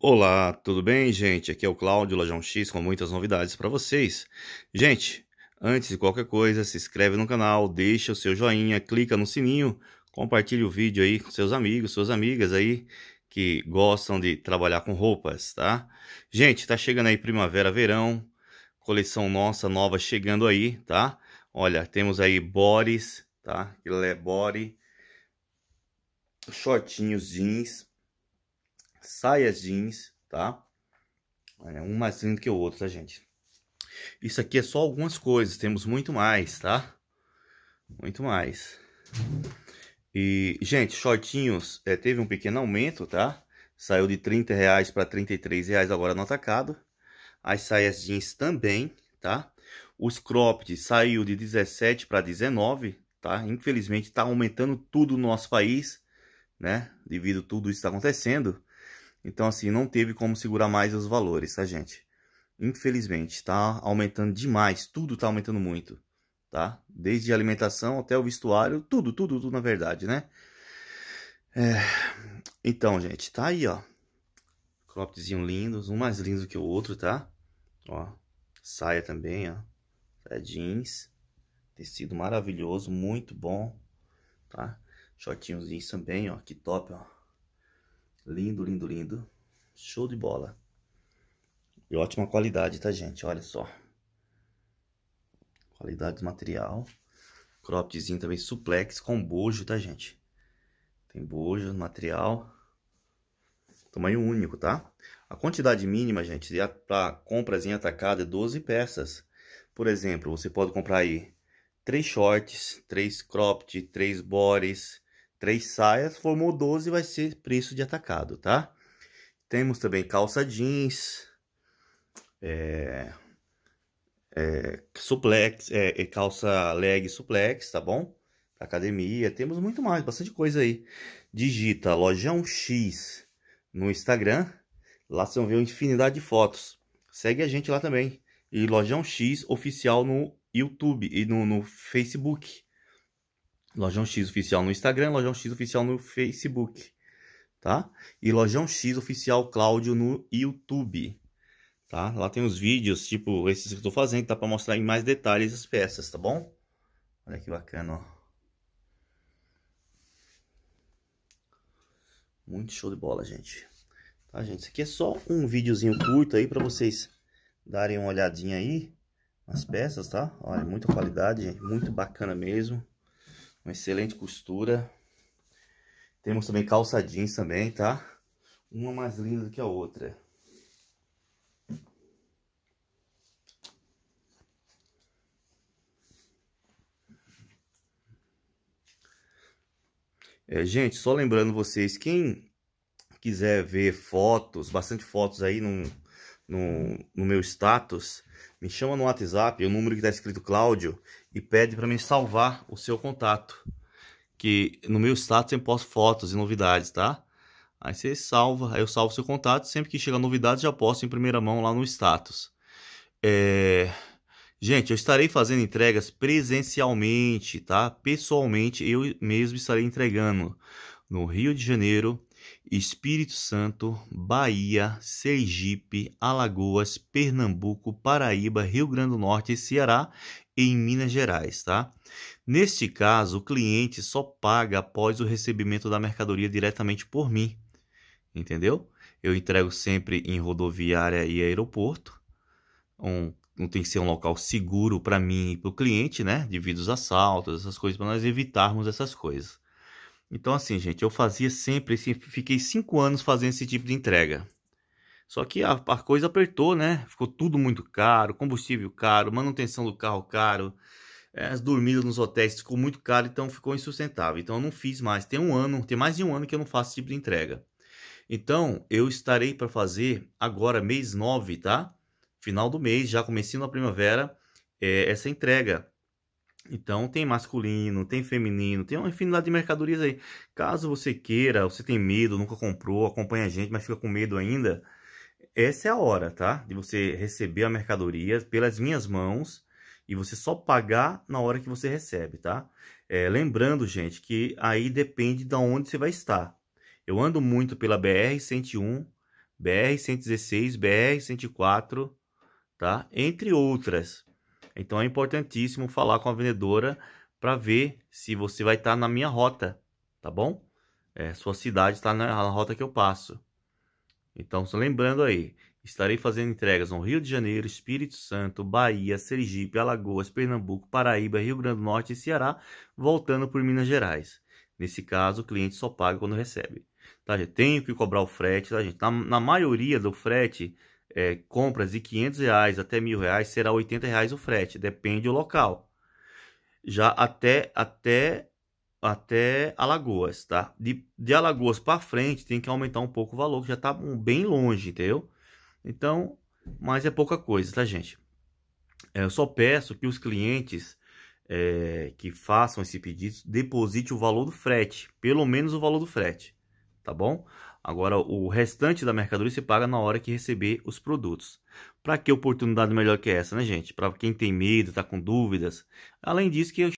Olá, tudo bem, gente? Aqui é o Cláudio Lajão X com muitas novidades para vocês. Gente, antes de qualquer coisa, se inscreve no canal, deixa o seu joinha, clica no sininho, compartilha o vídeo aí com seus amigos, suas amigas aí que gostam de trabalhar com roupas, tá? Gente, tá chegando aí primavera, verão, coleção nossa nova chegando aí, tá? Olha, temos aí bores, tá? Ele é body, shortinhos jeans, saias jeans, tá? É, um mais lindo que o outro, tá, gente? Isso aqui é só algumas coisas, temos muito mais, tá? Muito mais. E, gente, shortinhos é, teve um pequeno aumento, tá? Saiu de 30 reais para 33 reais agora no atacado. As saias jeans também, tá? Os cropped saiu de 17 para 19, tá? Infelizmente está aumentando tudo no nosso país, né? Devido a tudo isso está acontecendo. Então, assim, não teve como segurar mais os valores, tá, gente? Infelizmente, tá aumentando demais, tudo tá aumentando muito, tá? Desde alimentação até o vestuário, tudo, tudo, tudo na verdade, né? É... Então, gente, tá aí, ó. Croppedzinho lindos, um mais lindo que o outro, tá? Ó, saia também, ó. Saia jeans. Tecido maravilhoso, muito bom, tá? Shortinhozinho também, ó. Que top, ó. Lindo, lindo, lindo. Show de bola. E ótima qualidade, tá, gente? Olha só. Qualidade do material. Croppedzinho também suplex com bojo, tá, gente? Tem bojo no material. Tamanho único, tá? A quantidade mínima, gente, para compras em atacado é 12 peças. Por exemplo, você pode comprar aí 3 shorts, 3 cropped, 3 bodies, Três saias, formou 12, vai ser preço de atacado, tá? Temos também calça jeans, é, é, suplex, é, calça leg suplex, tá bom? Academia, temos muito mais, bastante coisa aí. Digita Lojão X no Instagram, lá você vão ver uma infinidade de fotos. Segue a gente lá também. E Lojão X Oficial no YouTube e no, no Facebook. Lojão X Oficial no Instagram, Lojão X Oficial no Facebook, tá? E Lojão X Oficial Cláudio no YouTube, tá? Lá tem os vídeos, tipo esses que eu tô fazendo, tá? Pra mostrar em mais detalhes as peças, tá bom? Olha que bacana, ó. Muito show de bola, gente. Tá, gente? Isso aqui é só um videozinho curto aí pra vocês darem uma olhadinha aí nas peças, tá? Olha, muita qualidade, Muito bacana mesmo. Uma excelente costura. Temos também calça jeans também, tá? Uma mais linda do que a outra. É, gente, só lembrando vocês, quem quiser ver fotos, bastante fotos aí no, no, no meu status, me chama no WhatsApp, o número que está escrito Cláudio, e pede para mim salvar o seu contato. Que no meu status eu posto fotos e novidades, tá? Aí você salva, aí eu salvo seu contato. Sempre que chega novidade, já posto em primeira mão lá no status. É... Gente, eu estarei fazendo entregas presencialmente, tá? Pessoalmente, eu mesmo estarei entregando no Rio de Janeiro, Espírito Santo, Bahia, Sergipe, Alagoas, Pernambuco, Paraíba, Rio Grande do Norte, e Ceará e em Minas Gerais, tá? Neste caso, o cliente só paga após o recebimento da mercadoria diretamente por mim, entendeu? Eu entrego sempre em rodoviária e aeroporto. Um, tem que ser um local seguro para mim e para o cliente, né? Devido aos assaltos, essas coisas, para nós evitarmos essas coisas. Então, assim, gente, eu fazia sempre, fiquei cinco anos fazendo esse tipo de entrega. Só que a, a, coisa apertou, né? Ficou tudo muito caro, combustível caro, manutenção do carro caro, eh, as dormidas nos hotéis ficou muito caro, então ficou insustentável. Então eu não fiz mais. Tem um ano, tem mais de um ano que eu não faço esse tipo de entrega. Então eu estarei para fazer agora, mês 9, tá? Final do mês, já comecei na primavera, é, essa entrega então tem masculino, tem feminino, tem uma infinidade de mercadorias aí. Caso você queira, você tem medo, nunca comprou, acompanha a gente, mas fica com medo ainda, essa é a hora, tá? De você receber a mercadoria pelas minhas mãos e você só pagar na hora que você recebe, tá? É, lembrando, gente, que aí depende de onde você vai estar. Eu ando muito pela BR-101, BR-116, BR-104, tá? Entre outras. Então é importantíssimo falar com a vendedora para ver se você vai estar tá na minha rota, tá bom? É, sua cidade está na rota que eu passo. Então, só lembrando aí, estarei fazendo entregas no Rio de Janeiro, Espírito Santo, Bahia, Sergipe, Alagoas, Pernambuco, Paraíba, Rio Grande do Norte e Ceará, voltando por Minas Gerais. Nesse caso, o cliente só paga quando recebe. Tá, gente? Tenho que cobrar o frete, tá, gente? Na, na maioria do frete, é, compras de 500 reais até mil reais será 80 reais o frete, depende do local. Já até até até Alagoas, tá? De, de Alagoas para frente tem que aumentar um pouco o valor, que já tá bem longe, entendeu? Então, mas é pouca coisa, tá, gente? É, eu só peço que os clientes é, que façam esse pedido deposite o valor do frete, pelo menos o valor do frete tá bom? Agora, o restante da mercadoria se paga na hora que receber os produtos. Para que oportunidade melhor que essa, né, gente? Para quem tem medo, está com dúvidas. Além disso, que eu